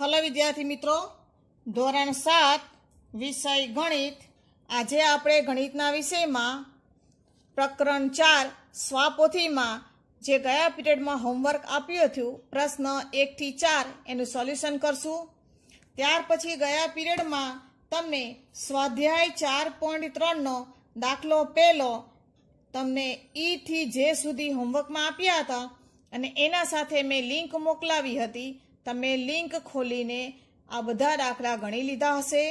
hello વિદ્યાર્થી મિત્રો ધોરણ સાત વિષય ગણિત આજે આપણે ગણિતના વિષયમાં પ્રકરણ ચાર સ્વાપોથીમાં જે ગયા પીરિયડમાં હોમવર્ક આપ્યું હતું પ્રશ્ન એકથી ચાર એનું સોલ્યુશન કરશું ત્યાર પછી ગયા પીરિયડમાં તમને સ્વાધ્યાય ચાર પોઈન્ટ ત્રણનો દાખલો પહેલો તમને ઈથી જે સુધી હોમવર્કમાં આપ્યા હતા અને એના સાથે મેં લિંક મોકલાવી હતી તમે લિંક ખોલીને આ બધા દાખલા ગણી લીધા હશે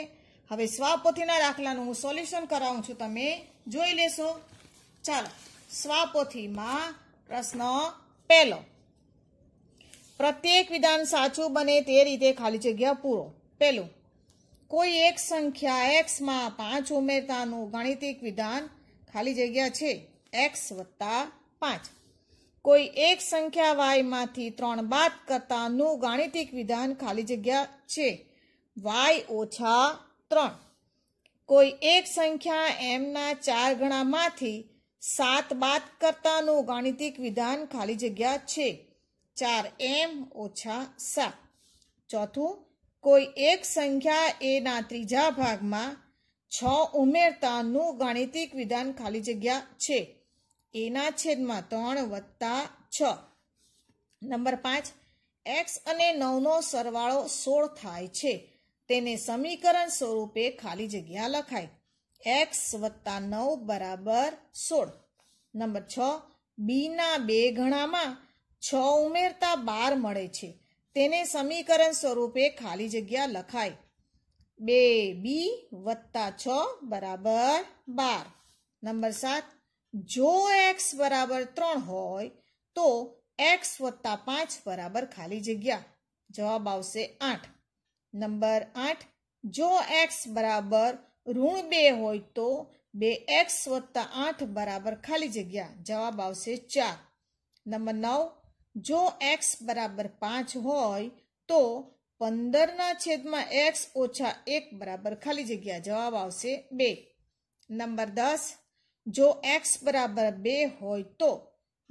હવે સ્વાપોથીના દાખલાનું હું સોલ્યુશન કરાવું છું તમે જોઈ લેશો ચાલો સ્વાપોથીમાં પ્રશ્ન પહેલો પ્રત્યેક વિધાન સાચું બને તે રીતે ખાલી જગ્યા પૂરો પહેલું કોઈ એક સંખ્યા એક્સમાં પાંચ ઉમેરતાનું ગાણિતિક વિધાન ખાલી જગ્યા છે એક્સ વત્તા પાંચ કોઈ એક સંખ્યા વાયમાંથી ત્રણ બાદ કરતાનું ગાણિતિક વિધાન ખાલી જગ્યા છે વાય ઓછા ત્રણ કોઈ એક સંખ્યા એમના ચાર ગણામાંથી સાત બાદ કરતાનું ગાણિતિક વિધાન ખાલી જગ્યા છે ચાર એમ ઓછા સાત ચોથું કોઈ એક સંખ્યા એના ત્રીજા ભાગમાં છ ઉમેરતાનું ગાણિતિક વિધાન ખાલી જગ્યા છે એના છેદમાં ત્રણ વત્તા છ નંબર પાંચ એક્સ અને નવનો સરવાળો સોળ થાય છે તેને સમીકરણ સ્વરૂપે ખાલી જગ્યા લખાય એક્સ વત્તા નવ બરાબર સોળ નંબર છ બીના બે ઘણામાં છ ઉમેરતા બાર મળે છે તેને સમીકરણ સ્વરૂપે ખાલી જગ્યા લખાય બે બી વત્તા છ બરાબર બાર નંબર સાત જો એક્સ બરાબર ત્રણ હોય તો એક્સ વત્તા પાંચ બરાબર ખાલી જગ્યા જવાબ આવશે આઠ નંબર આઠ જો એક્સ બરાબર ઋણ બે હોય તો બે એક્સ વત્તા આઠ બરાબર ખાલી જગ્યા જવાબ આવશે ચાર નંબર નવ જો એક્સ બરાબર પાંચ હોય તો પંદરના છેદમાં એક્સ ઓછા એક બરાબર ખાલી જગ્યા જવાબ આવશે બે નંબર દસ જો એક્સ બરાબર બે હોય તો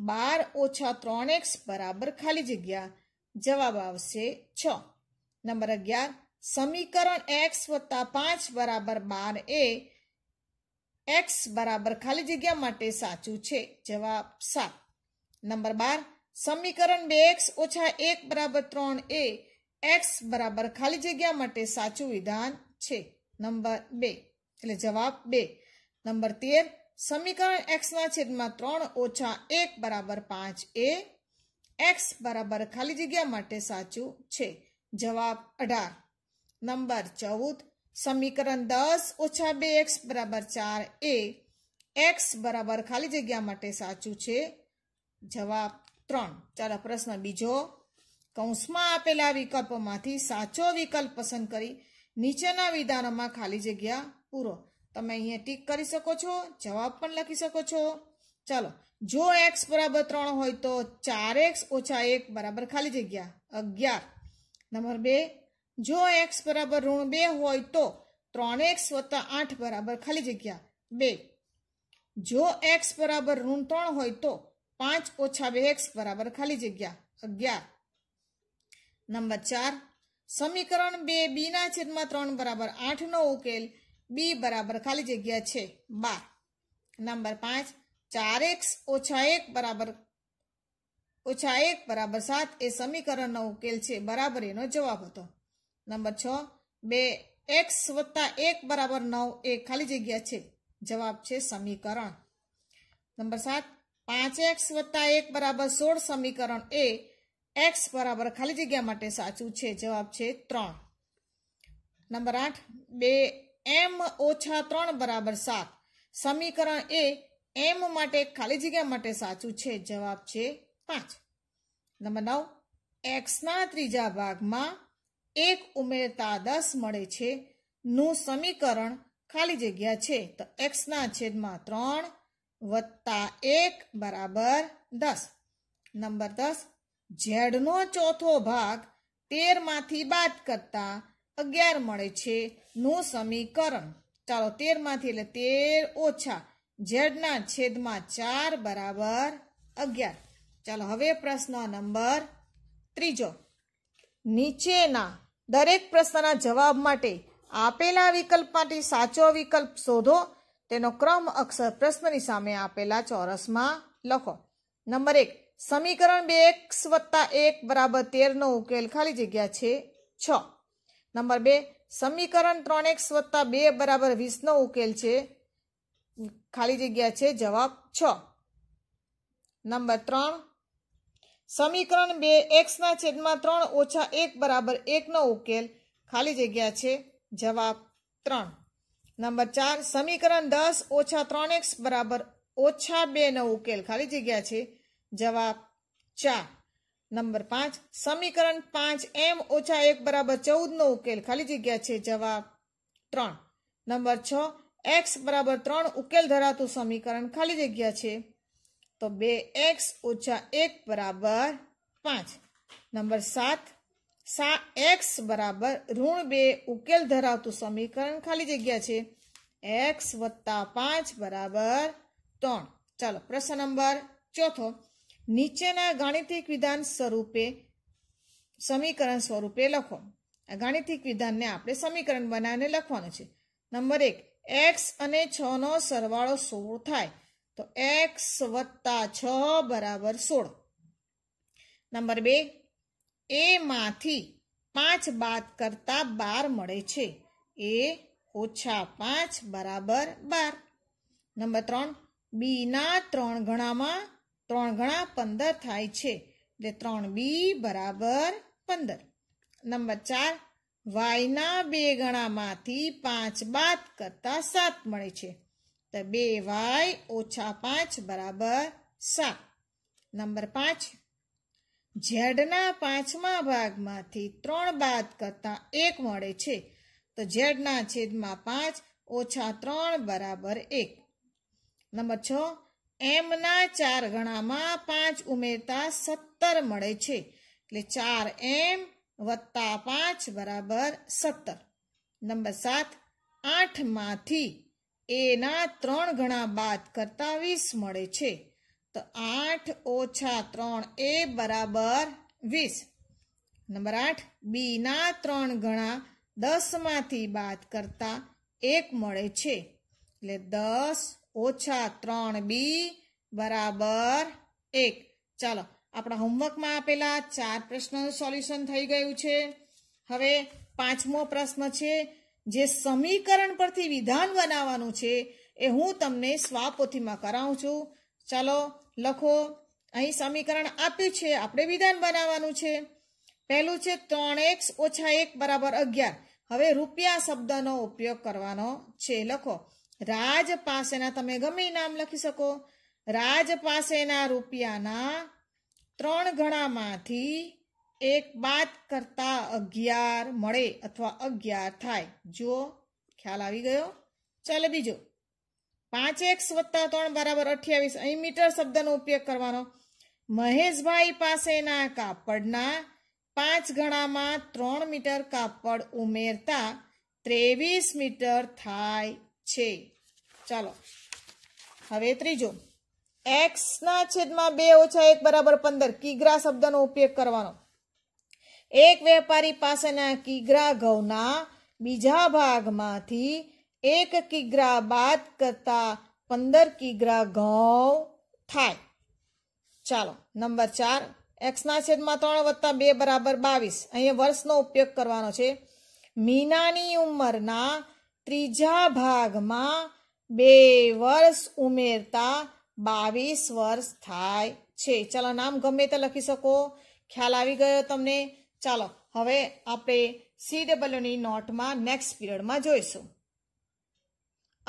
બાર ઓછા ત્રણ એક્સ બરાબર ખાલી જગ્યા જવાબ આવશે છ નંબર અગિયાર સમીકરણ એક્સ વત્તા પાંચ બરાબર બાર એ એક્સ બરાબર ખાલી જગ્યા માટે સાચું છે જવાબ સાત નંબર બાર સમીકરણ બે એક્સ ઓછા એક બરાબર ત્રણ એ એક્સ બરાબર ખાલી જગ્યા માટે સાચું વિધાન છે નંબર બે એટલે જવાબ બે નંબર તેર સમીકરણ એક્સના છેદમાં ત્રણ ઓછા એક બરાબર પાંચ એ એક્સ બરાબર ખાલી જગ્યા માટે સાચું છે જવાબ અઢાર નંબર ચૌદ સમીકરણ દસ ઓછા બે એક્સ બરાબર ચાર એ એક્સ બરાબર ખાલી જગ્યા માટે સાચું છે જવાબ ત્રણ ચાલો પ્રશ્ન બીજો કૌંસમાં આપેલા વિકલ્પમાંથી સાચો વિકલ્પ પસંદ કરી નીચેના વિધાનોમાં ખાલી જગ્યા પૂરો તમે અહીંયા ટીક કરી શકો છો જવાબ પણ લખી શકો છો ચાલો જો એક્સ બરાબર ત્રણ હોય તો ચાર એક્સ ઓછા એક બરાબર ખાલી જગ્યા અગિયાર નંબર બે જો એક્સ બરાબર ઋણ બે હોય તો ત્રણ એક્સ વત્તા આઠ બરાબર ખાલી જગ્યા બે જો એક્સ બરાબર ઋણ ત્રણ હોય તો પાંચ ઓછા બે એક્સ બરાબર ખાલી જગ્યા અગિયાર નંબર ચાર સમીકરણ બે બીના છેદમાં ત્રણ બરાબર આઠનો ઉકેલ બી બરાબર ખાલી જગ્યા છે બાર નંબર પાંચ ચાર એક્સ ઓછા એક બરાબર ઓછા એક બરાબર સાત એ સમીકરણનો ઉકેલ છે બરાબર એનો જવાબ હતો નંબર છ બે એક્સ વત્તા એક બરાબર નવ એ ખાલી જગ્યા છે જવાબ છે સમીકરણ નંબર સાત પાંચ એક્સ વત્તા એક બરાબર સોળ સમીકરણ એ એક્સ બરાબર ખાલી જગ્યા માટે સાચું છે જવાબ છે ત્રણ નંબર આઠ બે એમ ઓછા ત્રણ બરાબર સાત સમીકરણ એ એમ માટે ખાલી જગ્યા માટે સાચું છે જવાબ છે પાંચ નંબર નવ એક્સના ત્રીજા ભાગમાં એક ઉમેરતા દસ મળે છે નું સમીકરણ ખાલી જગ્યા છે તો એક્સના છેદમાં ત્રણ વત્તા એક બરાબર દસ નંબર દસ ઝેડનો ચોથો ભાગ તેરમાંથી બાદ કરતાં અગિયાર મળે છે નું સમીકરણ ચાલો તેરમાંથી એટલે તેર ઓછા ઝેડના છેદમાં ચાર બરાબર અગિયાર ચાલો હવે પ્રશ્ન નંબર ત્રીજો નીચેના દરેક પ્રશ્નના જવાબ માટે આપેલા વિકલ્પ માટે સાચો વિકલ્પ શોધો તેનો ક્રમ અક્ષર પ્રશ્નની સામે આપેલા ચોરસમાં લખો નંબર એક સમીકરણ બે એક્સ વત્તા એક બરાબર તેરનો ઉકેલ ખાલી જગ્યા છે છ નંબર બે સમીકરણ ત્રણ એક્સ વત્તા બે બરાબર વીસનો ઉકેલ છે ખાલી જગ્યા છે જવાબ છ નંબર ત્રણ સમીકરણ બે એક્સના છેદમાં ત્રણ ઓછા એક બરાબર એકનો ઉકેલ ખાલી જગ્યા છે જવાબ ત્રણ નંબર ચાર સમીકરણ દસ ઓછા ત્રણ એક્સ બરાબર ઓછા બેનો ઉકેલ ખાલી જગ્યા છે જવાબ ચાર નંબર પાંચ સમીકરણ પાંચ એમ ઓછા એક બરાબર ચૌદનો ઉકેલ ખાલી જગ્યા છે જવાબ ત્રણ નંબર છ એક્સ બરાબર ત્રણ ઉકેલ ધરાવતું સમીકરણ ખાલી જગ્યા છે તો બે એક્સ ઓછા એક બરાબર પાંચ નંબર સાત સા એક્સ બરાબર ઋણ બે ઉકેલ ધરાવતું સમીકરણ ખાલી જગ્યા છે એક્સ વત્તા પાંચ બરાબર ત્રણ ચાલો પ્રશ્ન નંબર ચોથો નીચેના ગાણિતિક વિધાન સ્વરૂપે સમીકરણ સ્વરૂપે લખો આ ગાણિતિક વિધાનને આપણે સમીકરણ બનાવીને લખવાનું છે નંબર એક એક્સ અને છ નો સરવાળો સોળ થાય તો એક્સ વત્તા છ બરાબર સોળ નંબર બે એ માંથી પાંચ બાદ કરતા બાર મળે છે એ ઓછા પાંચ બરાબર બાર નંબર ત્રણ બીના ત્રણ ગણામાં ત્રણ ઘણા પંદર થાય છે એટલે ત્રણ બી બરાબર પંદર નંબર ચાર વાયના બે ગણામાંથી પાંચ બાદ કરતા સાત મળે છે તો બે વાય ઓછા પાંચ બરાબર સાત નંબર પાંચ ઝેડના પાંચમા ભાગમાંથી ત્રણ બાદ કરતા એક મળે છે તો ઝેડના છેદમાં પાંચ ઓછા ત્રણ બરાબર એક નંબર છ એમના ચાર ગણામાં પાંચ ઉમેરતા સત્તર મળે છે એટલે ચાર એમ વત્તા પાંચ બરાબર સત્તર નંબર સાત આઠમાંથી એના ત્રણ ગણા બાદ કરતા વીસ મળે છે તો આઠ ઓછા ત્રણ એ બરાબર વીસ નંબર આઠ બીના ત્રણ ગણા દસમાંથી બાદ કરતા એક મળે છે એટલે દસ ઓછા ત્રણ બી બરાબર એક ચાલો આપણા હોમવર્કમાં આપેલા ચાર પ્રશ્નોનું સોલ્યુશન થઈ ગયું છે હવે પાંચમો પ્રશ્ન છે જે સમીકરણ પરથી વિધાન બનાવવાનું છે એ હું તમને સ્વાપોથીમાં કરાવું છું ચાલો લખો અહીં સમીકરણ આપ્યું છે આપણે વિધાન બનાવવાનું છે પહેલું છે ત્રણ એક્સ ઓછા એક બરાબર અગિયાર હવે રૂપિયા શબ્દનો ઉપયોગ કરવાનો છે લખો રાજ પાસેના તમે ગમે નામ લખી શકો રાજ પાસેના રૂપિયાના ત્રણ ગણામાંથી એક બાદ કરતા અગિયાર મળે અથવા અગિયાર થાય જો ખ્યાલ આવી ગયો ચાલો બીજો પાંચ એક્સ વત્તા ત્રણ બરાબર અઠ્યાવીસ અહીં મીટર શબ્દનો ઉપયોગ કરવાનો મહેશભાઈ પાસેના કાપડના પાંચ ગણામાં ત્રણ મીટર કાપડ ઉમેરતા ત્રેવીસ મીટર થાય છે ચાલો હવે ત્રીજો એક્સના છેદમાં બે ઓછા એક બરાબર પંદર કીગ્રા શબ્દનો ઉપયોગ કરવાનો એક વેપારી પાસેના કીગ્રા ઘઉંના બીજા ભાગમાંથી એક કીગ્રા બાદ કરતા પંદર કીગ્રા ઘઉં થાય ચાલો નંબર ચાર એક્સના છેદમાં ત્રણ વત્તા બે બરાબર બાવીસ અહીંયા વર્ષનો ઉપયોગ કરવાનો છે મીનાની ઉંમરના ત્રીજા ભાગમાં બે વર્ષ ઉમેરતા બાવીસ વર્ષ થાય છે ચાલો નામ ગમે તે લખી શકો ખ્યાલ આવી ગયો તમને ચાલો હવે આપણે સી ડબલ્યુની નોટમાં નેક્સ્ટ પીરિયડમાં જોઈશું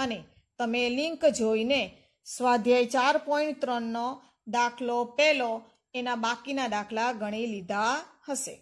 અને તમે લિંક જોઈને સ્વાધ્યાય ચાર પોઈન્ટ ત્રણનો દાખલો પહેલો એના બાકીના દાખલા ગણી લીધા હશે